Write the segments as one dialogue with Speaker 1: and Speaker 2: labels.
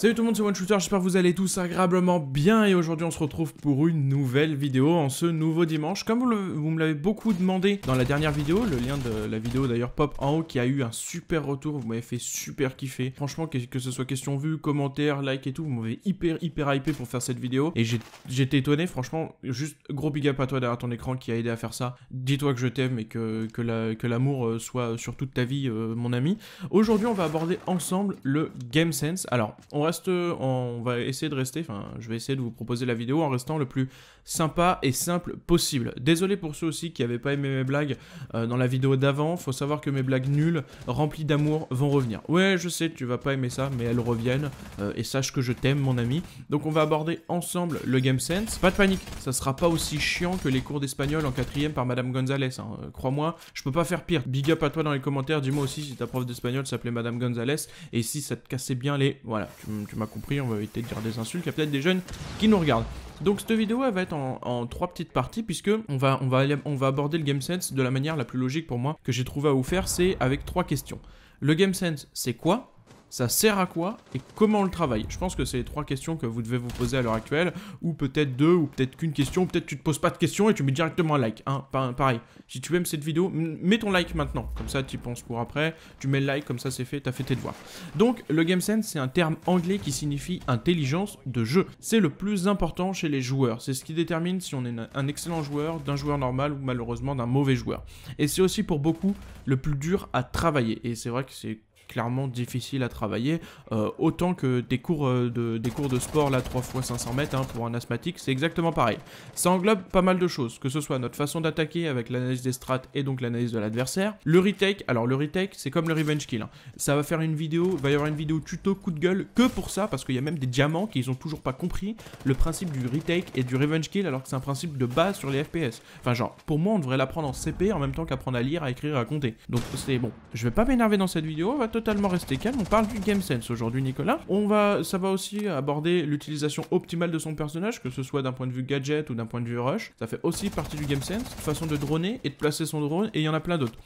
Speaker 1: Salut tout le monde, c'est Shooter, j'espère que vous allez tous agréablement bien et aujourd'hui on se retrouve pour une nouvelle vidéo en ce nouveau dimanche. Comme vous, me l'avez beaucoup demandé dans la dernière vidéo, le lien de la vidéo d'ailleurs pop en haut qui a eu un super retour, vous m'avez fait super kiffer. Franchement que, que, ce soit question vue, commentaire, like et tout, vous m'avez hyper hyper hypé pour faire cette vidéo et j'étais étonné, franchement juste gros big up à toi derrière ton écran qui a aidé à faire ça. Dis-toi que je t'aime et que, que l'amour euh, soit sur toute ta vie euh, mon ami. Aujourd'hui on va aborder ensemble le Game Sense. Alors on va on va essayer de rester, enfin, je vais essayer de vous proposer la vidéo en restant le plus sympa et simple possible. Désolé pour ceux aussi qui n'avaient pas aimé mes blagues euh, dans la vidéo d'avant, faut savoir que mes blagues nulles, remplies d'amour, vont revenir. Ouais, je sais, tu vas pas aimer ça, mais elles reviennent, euh, et sache que je t'aime, mon ami. Donc on va aborder ensemble le Game Sense. Pas de panique, ça sera pas aussi chiant que les cours d'espagnol en quatrième par Madame Gonzalez. Hein, euh, crois-moi, je peux pas faire pire. Big up à toi dans les commentaires, dis-moi aussi si ta prof d'espagnol s'appelait Madame Gonzalez, et si ça te cassait bien les... Voilà, tu m'as compris, on va éviter de dire des insultes, il y a peut-être des jeunes qui nous regardent. Donc cette vidéo va être en, trois petites parties puisque on va, on, va, on va aborder le game sense de la manière la plus logique pour moi que j'ai trouvé à vous faire, c'est avec trois questions. Le game sense c'est quoi ça sert à quoi et comment on le travaille Je pense que c'est les trois questions que vous devez vous poser à l'heure actuelle, ou peut-être deux, ou peut-être qu'une question, peut-être tu te poses pas de questions et tu mets directement un like, hein. pareil. Si tu aimes cette vidéo, mets ton like maintenant, comme ça tu y penses pour après, tu mets le like, comme ça c'est fait, t'as fait tes devoirs. Donc le game sense, c'est un terme anglais qui signifie intelligence de jeu. C'est le plus important chez les joueurs, c'est ce qui détermine si on est un excellent joueur, d'un joueur normal ou malheureusement d'un mauvais joueur. Et c'est aussi pour beaucoup le plus dur à travailler, et c'est vrai que c'est clairement difficile à travailler. Euh, autant que des cours, euh, de, des cours de sport, là, 3 x 500 mètres, hein, pour un asthmatique, c'est exactement pareil. Ça englobe pas mal de choses, que ce soit notre façon d'attaquer avec l'analyse des strats et donc l'analyse de l'adversaire. Le retake, alors le retake, c'est comme le revenge kill. Hein. Ça va faire une vidéo, va y avoir une vidéo tuto coup de gueule que pour ça, parce qu'il y a même des diamants qui ils ont toujours pas compris le principe du retake et du revenge kill, alors que c'est un principe de base sur les FPS. Enfin, genre, pour moi, on devrait l'apprendre en CP en même temps qu'apprendre à lire, à écrire, à compter. Donc, c'est bon. Je vais pas m'énerver dans cette vidéo, va te totalement rester calme. On parle du game sense aujourd'hui, Nicolas. On va, ça va aussi aborder l'utilisation optimale de son personnage, que ce soit d'un point de vue gadget ou d'un point de vue rush. Ça fait aussi partie du game sense, façon de droner et de placer son drone, et il y en a plein d'autres.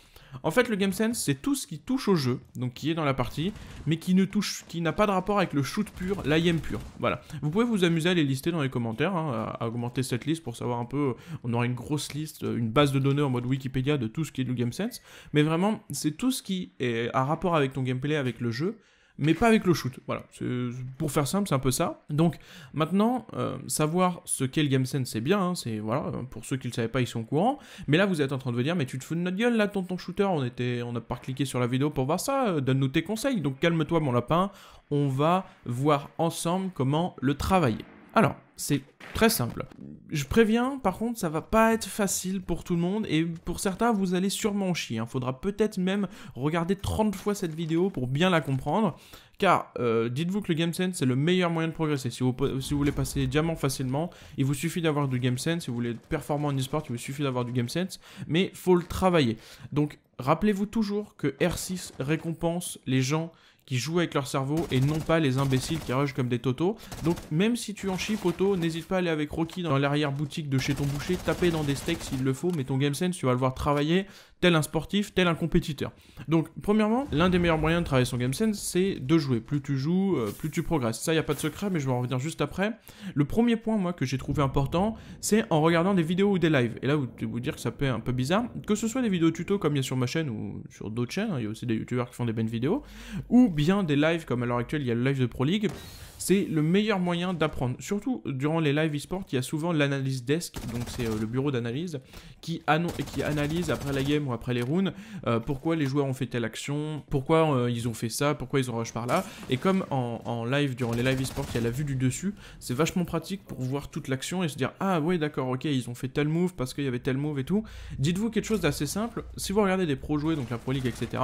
Speaker 1: En fait, le game sense, c'est tout ce qui touche au jeu, donc qui est dans la partie, mais qui ne touche, qui n'a pas de rapport avec le shoot pur, l'IM pur. Voilà. Vous pouvez vous amuser à les lister dans les commentaires, hein, à augmenter cette liste pour savoir un peu. On aura une grosse liste, une base de données en mode Wikipédia de tout ce qui est du game sense. Mais vraiment, c'est tout ce qui est à rapport avec ton gameplay, avec le jeu, mais pas avec le shoot. Voilà, pour faire simple, c'est un peu ça. Donc maintenant, euh, savoir ce qu'est le game sense, c'est bien, hein, c'est voilà, euh, pour ceux qui ne le savaient pas, ils sont au courant. Mais là, vous êtes en train de vous dire, mais tu te fous de notre gueule là, ton, shooter, on était, on n'a pas cliqué sur la vidéo pour voir ça. Euh, donne-nous tes conseils. Donc calme-toi, mon lapin. On va voir ensemble comment le travailler. Alors, c'est très simple. Je préviens, par contre, ça va pas être facile pour tout le monde et pour certains, vous allez sûrement chier. Il hein. Faudra peut-être même regarder 30 fois cette vidéo pour bien la comprendre. Car euh, dites-vous que le Game Sense c'est le meilleur moyen de progresser. Si vous, voulez passer diamant facilement, il vous suffit d'avoir du Game Sense. Si vous voulez être performant en e-sport, il vous suffit d'avoir du Game Sense. Mais faut le travailler. Donc, rappelez-vous toujours que R6 récompense les gens qui jouent avec leur cerveau et non pas les imbéciles qui rugent comme des totos. Donc même si tu en chip poteau, n'hésite pas à aller avec Rocky dans l'arrière-boutique de chez ton boucher, taper dans des steaks s'il le faut, mais ton game sense tu vas le voir travailler, tel un sportif, tel un compétiteur. Donc, premièrement, l'un des meilleurs moyens de travailler son game sense, c'est de jouer. Plus tu joues, euh, plus tu progresses. Ça, il n'y a pas de secret, mais je vais en revenir juste après. Le premier point, moi, que j'ai trouvé important, c'est en regardant des vidéos ou des lives. Et là, vous vous dire que ça peut être un peu bizarre, que ce soit des vidéos tuto comme il y a sur ma chaîne ou sur d'autres chaînes, hein, il y a aussi des youtubeurs qui font des belles vidéos, ou bien des lives comme à l'heure actuelle, il y a le live de Pro League. C'est le meilleur moyen d'apprendre. Surtout durant les lives e-sport, il y a souvent l'analyse desk, donc c'est euh, le bureau d'analyse, qui, annonce et qui analyse après la game après les runes, euh, pourquoi les joueurs ont fait telle action, pourquoi euh, ils ont fait ça, pourquoi ils ont rush par là. Et comme en, live, durant les live e-sport, il y a la vue du dessus, c'est vachement pratique pour voir toute l'action et se dire Ah ouais, d'accord, ok, ils ont fait tel move parce qu'il y avait tel move et tout. Dites-vous quelque chose d'assez simple. Si vous regardez des pro jouer, donc la Pro League, etc.,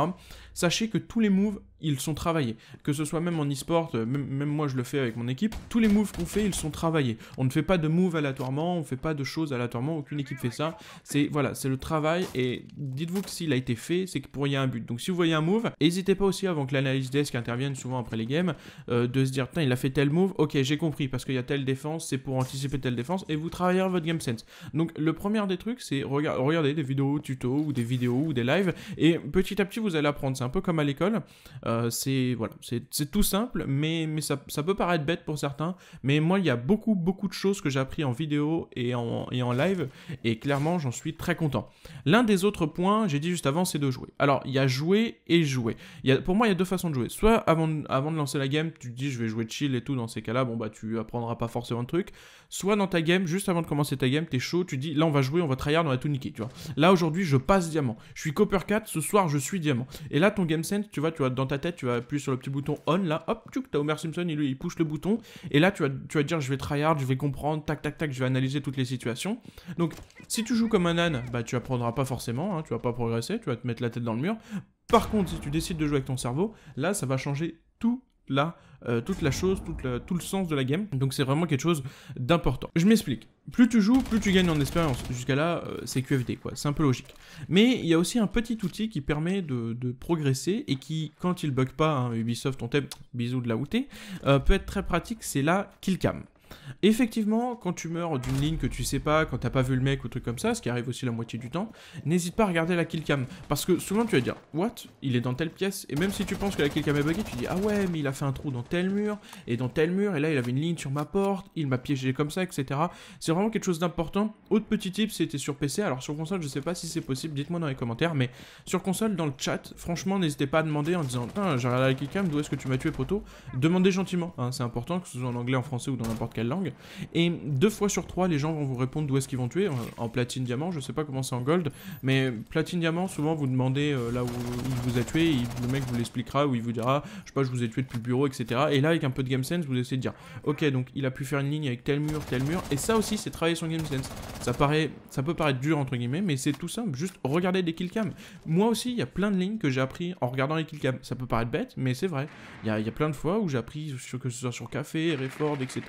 Speaker 1: sachez que tous les moves, ils sont travaillés. Que ce soit même en e-sport, euh, même, moi je le fais avec mon équipe, tous les moves qu'on fait, ils sont travaillés. On ne fait pas de moves aléatoirement, on ne fait pas de choses aléatoirement, aucune équipe fait ça. C'est voilà, c'est le travail et dites-vous que s'il a été fait, c'est que pour y a un but. Donc si vous voyez un move, n'hésitez pas aussi avant que l'analyse desk intervienne souvent après les games, euh, de se dire, Putain, il a fait tel move, ok, j'ai compris, parce qu'il y a telle défense, c'est pour anticiper telle défense, et vous travaillez votre game sense. Donc le premier des trucs, c'est regarder des vidéos tuto ou des vidéos ou des lives, et petit à petit vous allez apprendre ça un peu comme à l'école. Euh, c'est voilà, c'est tout simple, mais, mais ça, ça, peut paraître bête pour certains. Mais moi, il y a beaucoup, beaucoup de choses que j'ai appris en vidéo et en, et en live. Et clairement, j'en suis très content. L'un des autres points, j'ai dit juste avant, c'est de jouer. Alors, il y a jouer et jouer. Il y a, pour moi, il y a deux façons de jouer. Soit avant, avant de lancer la game, tu dis je vais jouer chill et tout. Dans ces cas-là, bon, bah, tu apprendras pas forcément de trucs. Soit dans ta game, juste avant de commencer ta game, tu es chaud, tu dis là, on va jouer, on va tryhard, on va tout niquer, tu vois. Là, aujourd'hui, je passe diamant. Je suis Copper 4, ce soir, je suis diamant. Et là, game sense, tu vois, tu vas dans ta tête, tu vas appuyer sur le petit bouton on là, hop, tu as Homer Simpson, il, il push le bouton, et là tu vas, tu vas dire je vais tryhard, je vais comprendre, tac tac tac, je vais analyser toutes les situations. Donc si tu joues comme un âne, bah tu apprendras pas forcément, hein, tu vas pas progresser, tu vas te mettre la tête dans le mur. Par contre, si tu décides de jouer avec ton cerveau, là ça va changer tout là euh, toute la chose, tout le sens de la game. Donc c'est vraiment quelque chose d'important. Je m'explique. Plus tu joues, plus tu gagnes en expérience. Jusqu'à là, euh, c'est QFD, quoi. C'est un peu logique. Mais il y a aussi un petit outil qui permet de, progresser et qui, quand il bug pas, hein, Ubisoft, on t'aime, bisous de la outée, euh, peut être très pratique, c'est la killcam. Effectivement, quand tu meurs d'une ligne que tu sais pas, quand t'as pas vu le mec ou truc comme ça, ce qui arrive aussi la moitié du temps, n'hésite pas à regarder la killcam. Parce que souvent tu vas dire, what Il est dans telle pièce. Et même si tu penses que la killcam est buggée, tu dis, ah ouais, mais il a fait un trou dans tel mur, et dans tel mur, et là il avait une ligne sur ma porte, il m'a piégé comme ça, etc. C'est vraiment quelque chose d'important. Autre petit tip, c'était sur PC. Alors sur console, je sais pas si c'est possible, dites-moi dans les commentaires, mais sur console, dans le chat, franchement, n'hésitez pas à demander en disant, j'ai regardé la killcam, d'où est-ce que tu m'as tué, proto Demandez gentiment, hein, c'est important, que ce soit en anglais, en français ou dans n'importe langue. Et deux fois sur trois, les gens vont vous répondre d'où est-ce qu'ils vont tuer. En platine diamant, je sais pas comment c'est en gold, mais platine diamant, souvent vous demandez euh, là où il vous a tué, le mec vous l'expliquera, ou il vous dira, je sais pas, je vous ai tué depuis le bureau, etc. Et là, avec un peu de game sense, vous essayez de dire, ok, donc il a pu faire une ligne avec tel mur, tel mur. Et ça aussi, c'est travailler son game sense. Ça paraît, ça peut paraître dur entre guillemets, mais c'est tout simple. Juste regarder des cam Moi aussi, il y a plein de lignes que j'ai appris en regardant les killcams. Ça peut paraître bête, mais c'est vrai. Il y, a, plein de fois où j'ai appris que ce soit sur Café, Réford, etc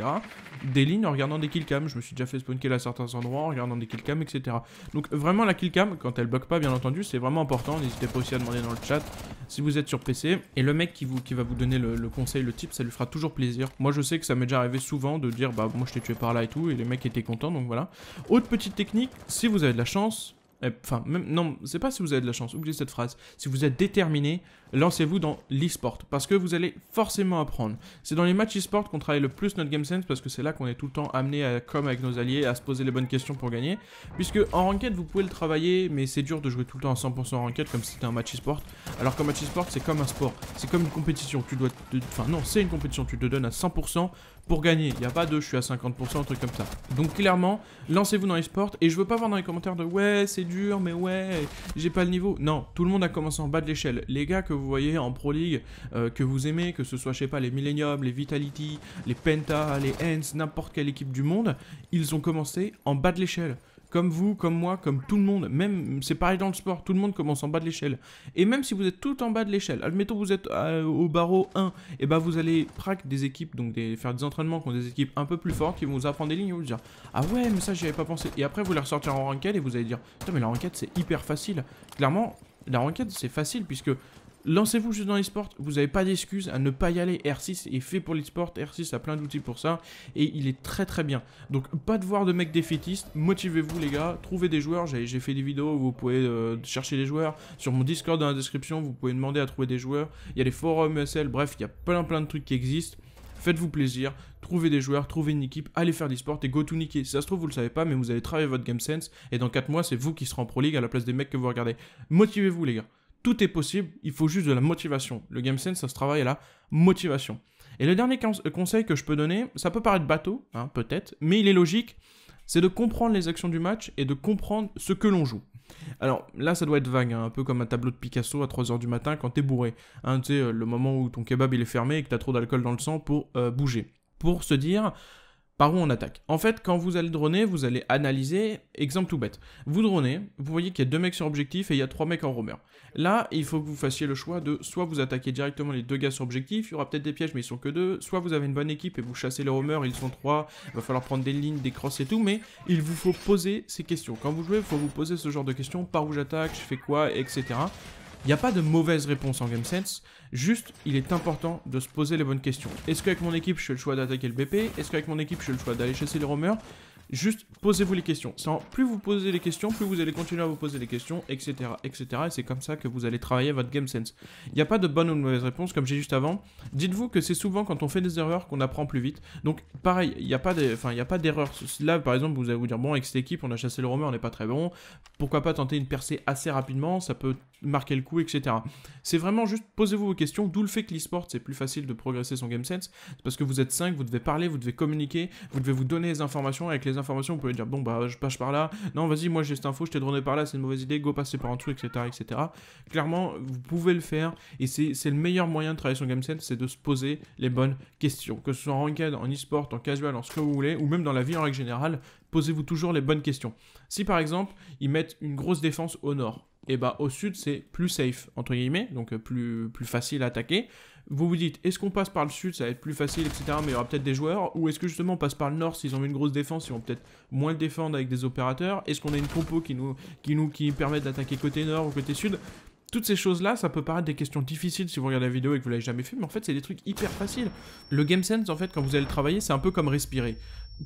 Speaker 1: des lignes en regardant des killcams. Je me suis déjà fait kill à certains endroits en regardant des killcams, etc. Donc vraiment la killcam, quand elle bug pas, bien entendu, c'est vraiment important. N'hésitez pas aussi à demander dans le chat si vous êtes sur PC. Et le mec qui, vous, qui va vous donner le, le conseil, le tip, ça lui fera toujours plaisir. Moi je sais que ça m'est déjà arrivé souvent de dire bah moi je t'ai tué par là et tout, et les mecs étaient contents, donc voilà. Autre petite technique, si vous avez de la chance, eh, enfin, non, c'est pas si vous avez de la chance, oubliez cette phrase. Si vous êtes déterminé, lancez-vous dans le parce que vous allez forcément apprendre. C'est dans les matchs e-sport qu'on travaille le plus notre game sense parce que c'est là qu'on est tout le temps amené à comme avec nos alliés, à se poser les bonnes questions pour gagner. Puisque en ranked, vous pouvez le travailler, mais c'est dur de jouer tout le temps à 100% en ranked comme si c'était un match e-sport. Alors qu'un match e-sport, c'est comme un sport, c'est comme une compétition. Tu dois, enfin non, c'est une compétition. Tu te donnes à 100% pour gagner. Il n'y a pas de je suis à 50%, un truc comme ça. Donc clairement, lancez-vous dans sports. et je veux pas voir dans les commentaires de ouais, c'est dur, mais ouais, j'ai pas le niveau. Non, tout le monde a commencé en bas de l'échelle. Les gars que vous voyez en Pro League, euh, que vous aimez, que ce soit, je sais pas, les Millennium, les Vitality, les Penta, les Hens, n'importe quelle équipe du monde, ils ont commencé en bas de l'échelle comme vous, comme moi, comme tout le monde, même c'est pareil dans le sport, tout le monde commence en bas de l'échelle. Et même si vous êtes tout en bas de l'échelle, admettons vous êtes euh, au barreau 1, et eh ben vous allez prac des équipes, donc faire des entraînements ont des équipes un peu plus fortes qui vont vous apprendre des lignes, et vous dire ah ouais mais ça j'y avais pas pensé. Et après vous les ressortir en ranked et vous allez dire putain mais la ranked c'est hyper facile. Clairement la ranked c'est facile puisque Lancez-vous juste dans l'esport, vous n'avez pas d'excuses à ne pas y aller. R6 est fait pour l'esport, R6 a plein d'outils pour ça et il est très très bien. Donc pas de voir de mecs défaitistes, motivez-vous les gars, trouvez des joueurs, j'ai fait des vidéos où vous pouvez euh, chercher des joueurs. Sur mon Discord dans la description, vous pouvez demander à trouver des joueurs. Il y a les forums ESL, bref, il y a plein plein de trucs qui existent. Faites-vous plaisir, trouvez des joueurs, trouvez une équipe, allez faire des sports et go to niquer. Si ça se trouve, vous le savez pas, mais vous allez travailler votre game sense et dans 4 mois, c'est vous qui serez en Pro League à la place des mecs que vous regardez. Motivez-vous, les gars. Tout est possible, il faut juste de la motivation. Le game sense, ça se travaille à la motivation. Et le dernier euh, conseil que je peux donner, ça peut paraître bateau, hein, peut-être, mais il est logique, c'est de comprendre les actions du match et de comprendre ce que l'on joue. Alors là, ça doit être vague, hein, un peu comme un tableau de Picasso à 3h du matin quand t'es bourré. Hein, tu sais, euh, le moment où ton kebab il est fermé et que t'as trop d'alcool dans le sang pour euh, bouger. Pour se dire, par où on attaque En fait, quand vous allez droner, vous allez analyser. Exemple tout bête. Vous dronez, vous voyez qu'il y a deux mecs sur objectif et il y a trois mecs en roamer. Là, il faut que vous fassiez le choix de soit vous attaquez directement les deux gars sur objectif, il y aura peut-être des pièges mais ils sont que deux, soit vous avez une bonne équipe et vous chassez les roamers, ils sont trois, il va falloir prendre des lignes, des crosses et tout, mais il vous faut poser ces questions. Quand vous jouez, il faut vous poser ce genre de questions. Par où j'attaque, je fais quoi, etc. Il n'y a pas de mauvaise réponse en game sense, juste il est important de se poser les bonnes questions. Est-ce qu'avec mon équipe je fais le choix d'attaquer le BP Est-ce qu'avec mon équipe je fais le choix d'aller chasser les roamers Juste posez-vous les questions. Sans, plus vous posez les questions, plus vous allez continuer à vous poser les questions, etc. etc. Et c'est comme ça que vous allez travailler votre game sense. Il n'y a pas de bonne ou de mauvaise réponse, comme j'ai juste avant. Dites-vous que c'est souvent quand on fait des erreurs qu'on apprend plus vite. Donc pareil, il n'y a pas d'erreur. Là, par exemple, vous allez vous dire, bon, avec cette équipe, on a chassé le roamer, on n'est pas très bon. Pourquoi pas tenter une percée assez rapidement Ça peut marquer le coup, etc. C'est vraiment juste posez-vous vos questions, d'où le fait que l'e-sport c'est plus facile de progresser son game sense, parce que vous êtes 5, vous devez parler, vous devez communiquer, vous devez vous donner les informations, avec les informations vous pouvez dire bon bah je passe par là, non vas-y moi j'ai cette info, je t'ai droné par là, c'est une mauvaise idée, go passer par un truc etc. etc. Clairement vous pouvez le faire et c'est le meilleur moyen de travailler son game sense, c'est de se poser les bonnes questions, que ce soit en ranked, en eSport, en casual, en ce que vous voulez, ou même dans la vie en règle générale, posez-vous toujours les bonnes questions. Si par exemple ils mettent une grosse défense au nord, et bah au sud c'est plus safe entre guillemets, donc euh, plus, plus facile à attaquer. Vous vous dites, est-ce qu'on passe par le sud, ça va être plus facile, etc. Mais il y aura peut-être des joueurs, ou est-ce que justement on passe par le nord s'ils ont une grosse défense, ils vont peut-être moins le défendre avec des opérateurs. Est-ce qu'on a une compo qui nous qui nous qui permet d'attaquer côté nord ou côté sud toutes ces choses-là, ça peut paraître des questions difficiles si vous regardez la vidéo et que vous l'avez jamais fait, mais en fait, c'est des trucs hyper faciles. Le game sense, en fait, quand vous allez le travailler, c'est un peu comme respirer.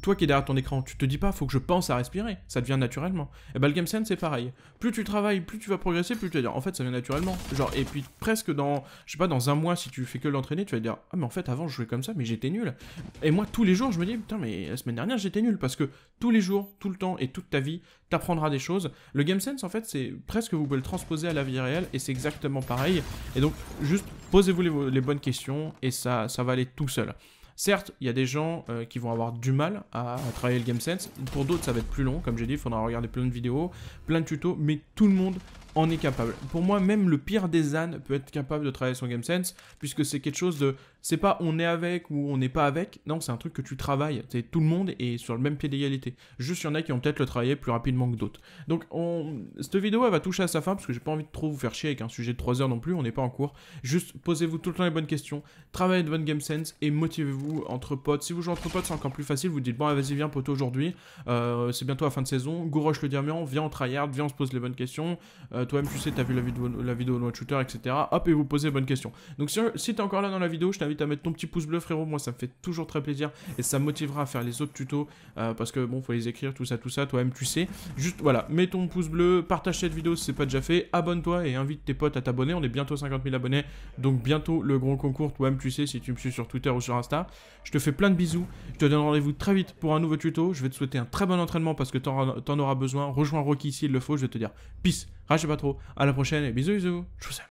Speaker 1: Toi qui es derrière ton écran, tu te dis pas, faut que je pense à respirer, ça devient naturellement. Et eh ben le game sense, c'est pareil. Plus tu travailles, plus tu vas progresser, plus tu vas dire, en fait, ça vient naturellement. Genre, et puis presque dans, je sais pas, dans un mois, si tu fais que l'entraîner, tu vas dire, ah mais en fait, avant, je jouais comme ça, mais j'étais nul. Et moi, tous les jours, je me dis, putain, mais la semaine dernière, j'étais nul parce que tous les jours, tout le temps et toute ta vie, Apprendra des choses. Le game sense, en fait, c'est presque vous pouvez le transposer à la vie réelle et c'est exactement pareil. Et donc, juste posez-vous les, les, bonnes questions et ça, ça va aller tout seul. Certes, il y a des gens euh, qui vont avoir du mal à, travailler le game sense. Pour d'autres, ça va être plus long. Comme j'ai dit, il faudra regarder plein de vidéos, plein de tutos, mais tout le monde en est capable. Pour moi, même le pire des ânes peut être capable de travailler son game sense, puisque c'est quelque chose de, c'est pas on est avec ou on n'est pas avec. Non, c'est un truc que tu travailles. C'est tout le monde est sur le même pied d'égalité. Juste, il y en a qui ont peut-être le travailler plus rapidement que d'autres. Donc, on... cette vidéo, va toucher à sa fin, parce que j'ai pas envie de trop vous faire chier avec un sujet de 3 heures non plus. On n'est pas en cours. Juste, posez-vous tout le temps les bonnes questions, travaillez de bonne game sense et motivez-vous entre potes. Si vous jouez entre potes, c'est encore plus facile. Vous dites, bon, vas-y, viens, pote aujourd'hui. Euh, c'est bientôt la fin de saison. Gouroche le diamant, viens en tryhard, viens, on se pose les bonnes questions. Euh, Toi-même, tu sais, t'as vu la vidéo, la vidéo de Shooter, etc. Hop, et vous posez les bonnes questions. Donc, si, tu t'es encore là dans la vidéo, je t'invite à mettre ton petit pouce bleu, frérot. Moi, ça me fait toujours très plaisir et ça me motivera à faire les autres tutos euh, parce que, bon, faut les écrire, tout ça, tout ça. Toi-même, tu sais. Juste, voilà, mets ton pouce bleu, partage cette vidéo si c'est pas déjà fait, abonne-toi et invite tes potes à t'abonner. On est bientôt 50 000 abonnés, donc bientôt le gros concours. Toi-même, tu sais, si tu me suis sur Twitter ou sur Insta. Je te fais plein de bisous. Je te donne rendez-vous très vite pour un nouveau tuto. Je vais te souhaiter un très bon entraînement parce que t'en, en auras besoin. Rejoins Rocky s'il le faut. Je vais te dire peace, rage pas trop. À la prochaine et bisous, bisous. Je vous aime.